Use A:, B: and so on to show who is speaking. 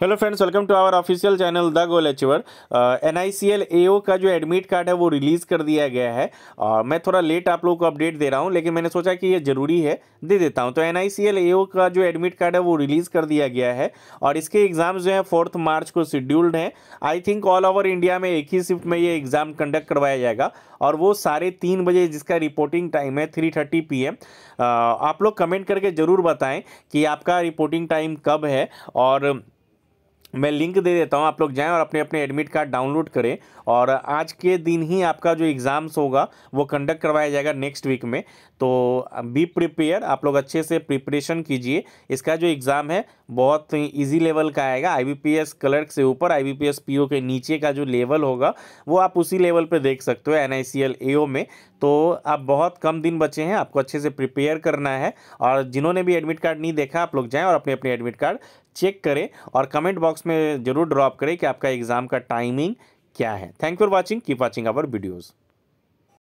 A: hello friends welcome to our official channel the goal achiever N I C L A O का जो admit card है वो release कर दिया गया है uh, मैं थोड़ा लेट आप लोगों को अपडेट दे रहा हूँ लेकिन मैंने सोचा कि ये ज़रूरी है दे देता हूँ तो एन आई सी एल ए का जो एडमिट कार्ड है वो रिलीज़ कर दिया गया है और इसके एग्ज़ाम जो है फोर्थ मार्च को शेड्यूल्ड हैं I think all over India में एक ही शिफ्ट में ये एग्ज़ाम कंडक्ट करवाया जाएगा और वो साढ़े तीन बजे जिसका रिपोर्टिंग टाइम है थ्री थर्टी पी एम आप लोग कमेंट करके ज़रूर बताएं कि आपका रिपोर्टिंग टाइम कब है और मैं लिंक दे देता हूँ आप लोग जाएं और अपने अपने एडमिट कार्ड डाउनलोड करें और आज के दिन ही आपका जो एग्ज़ाम्स होगा वो कंडक्ट करवाया जाएगा नेक्स्ट वीक में तो बी प्रिपेयर आप लोग अच्छे से प्रिपरेशन कीजिए इसका जो एग्ज़ाम है बहुत इजी लेवल का आएगा आईबीपीएस क्लर्क से ऊपर आईबीपीएस पीओ के नीचे का जो लेवल होगा वो आप उसी लेवल पर देख सकते हो एन एओ में तो आप बहुत कम दिन बचे हैं आपको अच्छे से प्रिपेयर करना है और जिन्होंने भी एडमिट कार्ड नहीं देखा आप लोग जाएँ और अपने अपने एडमिट कार्ड चेक करें और कमेंट बॉक्स में जरूर ड्रॉप करें कि आपका एग्ज़ाम का टाइमिंग क्या है thank for watching keep watching our videos